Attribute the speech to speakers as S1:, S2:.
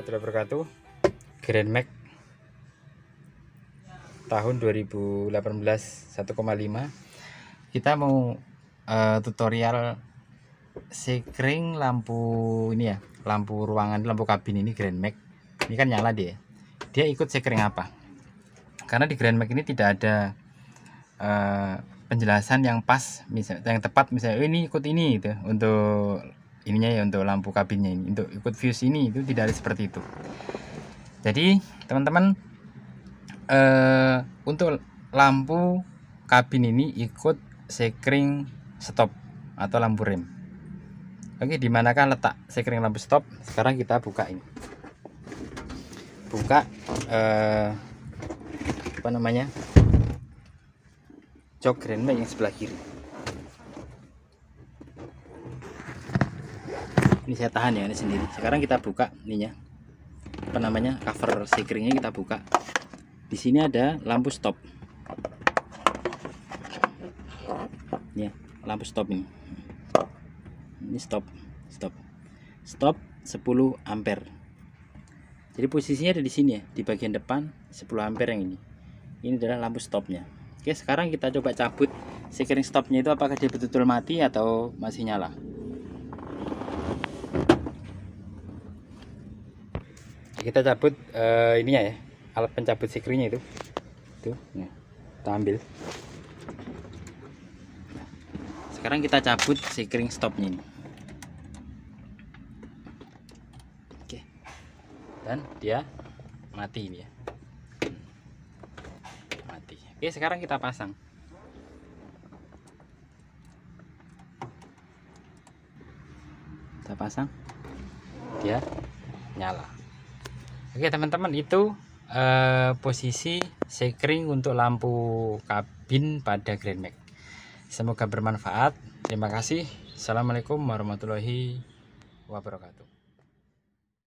S1: warahmatullahi wabarakatuh Grand Max tahun 2018 1,5 kita mau uh, tutorial sekring lampu ini ya lampu ruangan lampu kabin ini Grand Max ini kan nyala dia dia ikut sekring apa karena di Grand Max ini tidak ada uh, penjelasan yang pas misalnya yang tepat misalnya oh, ini ikut ini itu untuk ininya ya untuk lampu kabinnya ini untuk ikut fuse ini itu tidak ada seperti itu jadi teman-teman eh, untuk lampu kabin ini ikut sekring stop atau lampu rem oke dimanakah letak sekring lampu stop sekarang kita buka ini buka eh, apa namanya jok grandma yang sebelah kiri ini saya tahan ya ini sendiri sekarang kita buka ininya apa namanya cover sekringnya kita buka di sini ada lampu stop ya lampu stop ini ini stop stop stop 10 ampere jadi posisinya ada di sini ya di bagian depan 10 ampere yang ini ini adalah lampu stopnya oke sekarang kita coba cabut sekring stopnya itu apakah dia betul-betul mati atau masih nyala kita cabut uh, ininya ya alat pencabut sikrinya itu itu ya, kita ambil sekarang kita cabut sikring stopnya ini oke dan dia mati ini ya mati oke sekarang kita pasang kita pasang dia nyala Oke teman-teman itu eh, posisi sekring untuk lampu kabin pada Grand Max. Semoga bermanfaat. Terima kasih. Assalamualaikum warahmatullahi wabarakatuh.